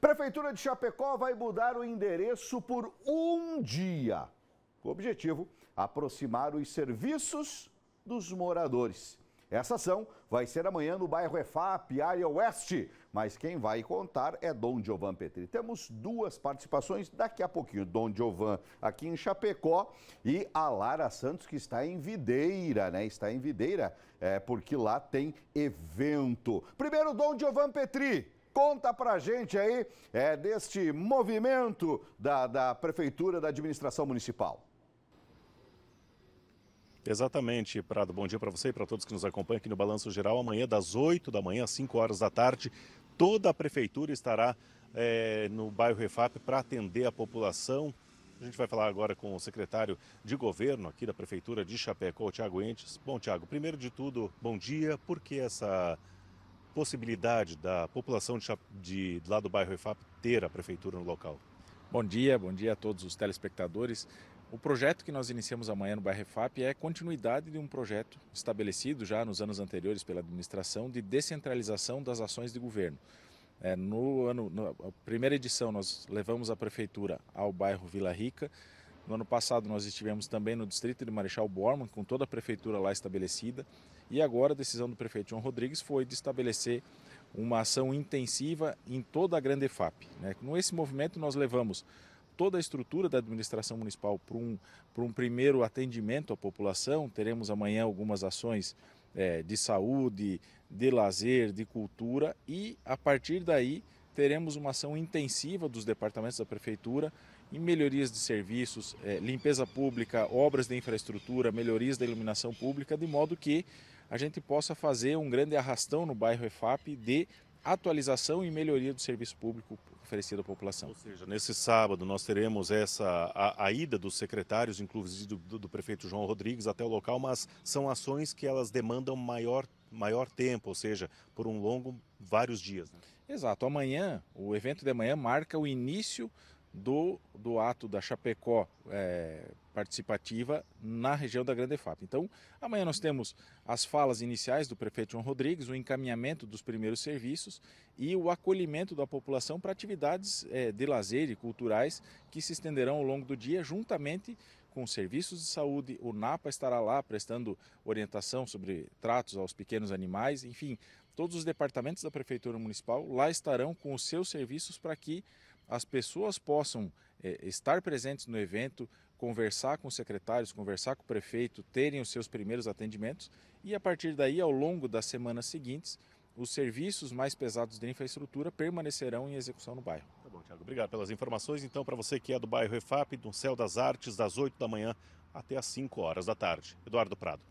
Prefeitura de Chapecó vai mudar o endereço por um dia. O objetivo, aproximar os serviços dos moradores. Essa ação vai ser amanhã no bairro EFAP, área oeste. Mas quem vai contar é Dom Giovan Petri. Temos duas participações daqui a pouquinho. Dom Giovan aqui em Chapecó e a Lara Santos, que está em Videira, né? Está em Videira, é, porque lá tem evento. Primeiro, Dom Giovan Petri. Conta pra gente aí é, deste movimento da, da Prefeitura da Administração Municipal. Exatamente, Prado. Bom dia para você e para todos que nos acompanham aqui no Balanço Geral. Amanhã, das 8 da manhã às 5 horas da tarde, toda a prefeitura estará é, no bairro Refap para atender a população. A gente vai falar agora com o secretário de governo aqui da Prefeitura de Chapecó, o Tiago Entes. Bom, Tiago, primeiro de tudo, bom dia. Por que essa possibilidade da população de, de, lá do bairro EFAP ter a prefeitura no local? Bom dia, bom dia a todos os telespectadores. O projeto que nós iniciamos amanhã no bairro EFAP é continuidade de um projeto estabelecido já nos anos anteriores pela administração de descentralização das ações de governo. É, no ano, na primeira edição, nós levamos a prefeitura ao bairro Vila Rica, no ano passado nós estivemos também no distrito de Marechal Borman, com toda a prefeitura lá estabelecida. E agora a decisão do prefeito João Rodrigues foi de estabelecer uma ação intensiva em toda a grande FAP. Né? Com esse movimento nós levamos toda a estrutura da administração municipal para um, para um primeiro atendimento à população. Teremos amanhã algumas ações é, de saúde, de lazer, de cultura e a partir daí teremos uma ação intensiva dos departamentos da prefeitura em melhorias de serviços, é, limpeza pública, obras de infraestrutura, melhorias da iluminação pública, de modo que a gente possa fazer um grande arrastão no bairro EFAP de atualização e melhoria do serviço público oferecido à população. Ou seja, nesse sábado nós teremos essa a, a ida dos secretários, inclusive do, do, do, prefeito João Rodrigues, até o local, mas são ações que elas demandam maior, maior tempo, ou seja, por um longo vários dias. Né? Exato. Amanhã, o evento de amanhã marca o início do, do ato da Chapecó é, participativa na região da Grande FAP. Então, amanhã nós temos as falas iniciais do prefeito João Rodrigues, o encaminhamento dos primeiros serviços e o acolhimento da população para atividades é, de lazer e culturais que se estenderão ao longo do dia, juntamente com serviços de saúde. O NAPA estará lá prestando orientação sobre tratos aos pequenos animais, enfim, todos os departamentos da Prefeitura Municipal lá estarão com os seus serviços para que as pessoas possam é, estar presentes no evento, conversar com os secretários, conversar com o prefeito, terem os seus primeiros atendimentos e a partir daí, ao longo das semanas seguintes, os serviços mais pesados de infraestrutura permanecerão em execução no bairro. Tá bom, Tiago. Obrigado pelas informações. Então, para você que é do bairro EFAP, do Céu das Artes, das 8 da manhã até às 5 horas da tarde. Eduardo Prado.